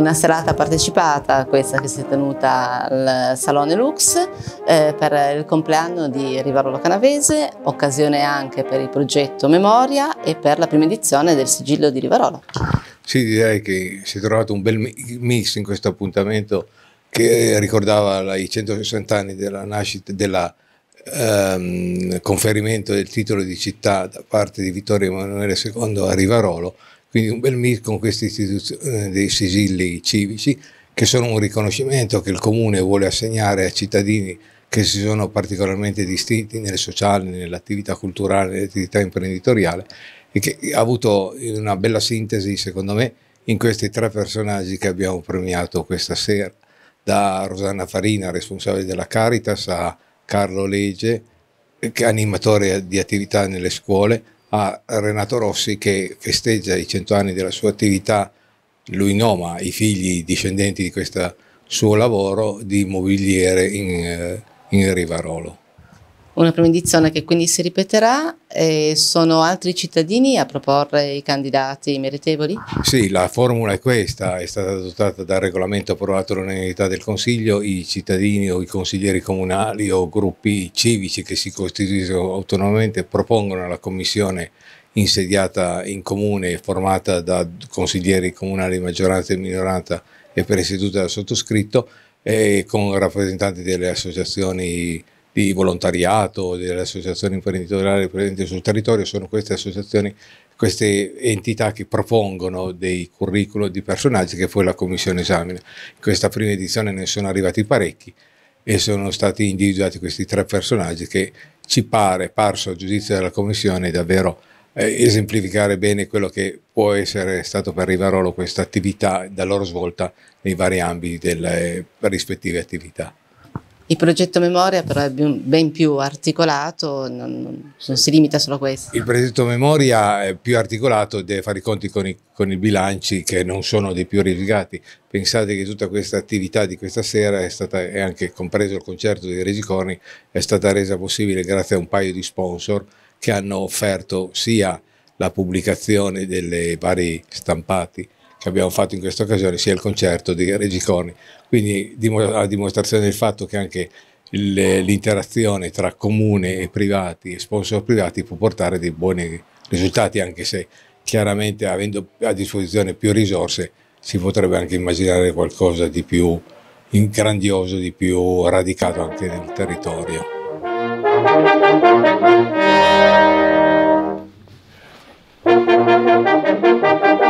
una serata partecipata, questa che si è tenuta al Salone Lux eh, per il compleanno di Rivarolo Canavese, occasione anche per il progetto Memoria e per la prima edizione del sigillo di Rivarolo. Sì, direi che si è trovato un bel mix in questo appuntamento che ricordava i 160 anni della nascita del ehm, conferimento del titolo di città da parte di Vittorio Emanuele II a Rivarolo quindi un bel mix con queste istituzioni eh, dei sigilli civici che sono un riconoscimento che il comune vuole assegnare a cittadini che si sono particolarmente distinti nel sociale, nell'attività culturale, nell'attività imprenditoriale e che ha avuto una bella sintesi, secondo me, in questi tre personaggi che abbiamo premiato questa sera, da Rosanna Farina, responsabile della Caritas, a Carlo Legge, animatore di attività nelle scuole, a Renato Rossi che festeggia i cento anni della sua attività, lui noma i figli discendenti di questo suo lavoro di mobiliere in, eh, in Rivarolo una premedizione che quindi si ripeterà e sono altri cittadini a proporre i candidati meritevoli? Sì, la formula è questa, è stata adottata dal regolamento approvato all'unanimità del Consiglio, i cittadini o i consiglieri comunali o gruppi civici che si costituiscono autonomamente propongono alla Commissione insediata in comune e formata da consiglieri comunali maggioranza e minoranza e presieduta dal sottoscritto e con rappresentanti delle associazioni di volontariato, delle associazioni imprenditoriali presenti sul territorio, sono queste associazioni, queste entità che propongono dei curriculum di personaggi che poi la commissione esamina. In questa prima edizione ne sono arrivati parecchi e sono stati individuati questi tre personaggi che ci pare, parso a giudizio della commissione, davvero eh, esemplificare bene quello che può essere stato per Rivarolo questa attività da loro svolta nei vari ambiti delle rispettive attività. Il progetto Memoria però è ben più articolato, non, non, non, si limita solo a questo. Il progetto Memoria è più articolato, deve fare i conti con i, con i bilanci che non sono dei più rilegati. Pensate che tutta questa attività di questa sera è stata, e anche compreso il concerto dei Resicorni, è stata resa possibile grazie a un paio di sponsor che hanno offerto sia la pubblicazione delle vari stampati, che abbiamo fatto in questa occasione sia il concerto di Corni. Quindi a dimostrazione del fatto che anche l'interazione tra comune e privati, e sponsor privati, può portare dei buoni risultati, anche se chiaramente avendo a disposizione più risorse si potrebbe anche immaginare qualcosa di più grandioso, di più radicato anche nel territorio. Thank you.